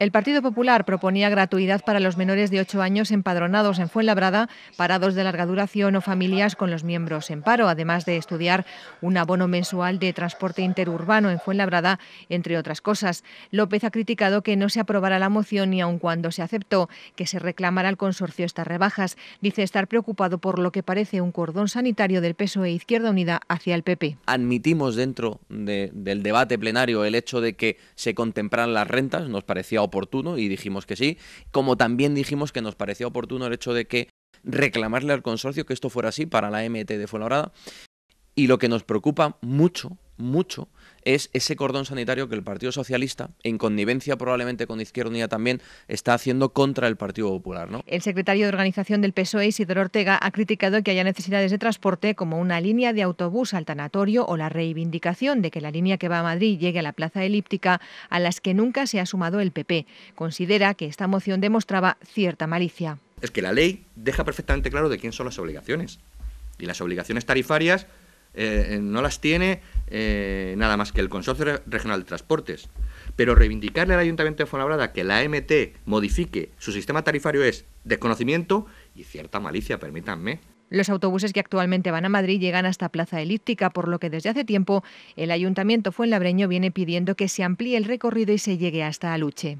El Partido Popular proponía gratuidad para los menores de 8 años empadronados en Fuenlabrada, parados de larga duración o familias con los miembros en paro, además de estudiar un abono mensual de transporte interurbano en Fuenlabrada, entre otras cosas. López ha criticado que no se aprobara la moción y aun cuando se aceptó que se reclamara al consorcio estas rebajas. Dice estar preocupado por lo que parece un cordón sanitario del PSOE e Izquierda Unida hacia el PP. Admitimos dentro del debate plenario el hecho de que se contemplaran las rentas, nos parecía oportuno y dijimos que sí, como también dijimos que nos parecía oportuno el hecho de que reclamarle al consorcio que esto fuera así para la MT de Fuenlabrada. Y lo que nos preocupa mucho mucho es ese cordón sanitario que el Partido Socialista, en connivencia probablemente con Izquierda Unida también, está haciendo contra el Partido Popular. El secretario de Organización del PSOE, Isidoro Ortega, ha criticado que haya necesidades de transporte como una línea de autobús al tanatorio o la reivindicación de que la línea que va a Madrid llegue a la plaza elíptica, a las que nunca se ha sumado el PP. Considera que esta moción demostraba cierta malicia. Es que la ley deja perfectamente claro de quién son las obligaciones. Y las obligaciones tarifarias eh, eh, no las tiene eh, nada más que el Consorcio Regional de Transportes. Pero reivindicarle al Ayuntamiento de Fuenlabrada que la MT modifique su sistema tarifario es desconocimiento y cierta malicia, permítanme. Los autobuses que actualmente van a Madrid llegan hasta Plaza Elíptica, por lo que desde hace tiempo el Ayuntamiento Fuenlabreño viene pidiendo que se amplíe el recorrido y se llegue hasta Aluche.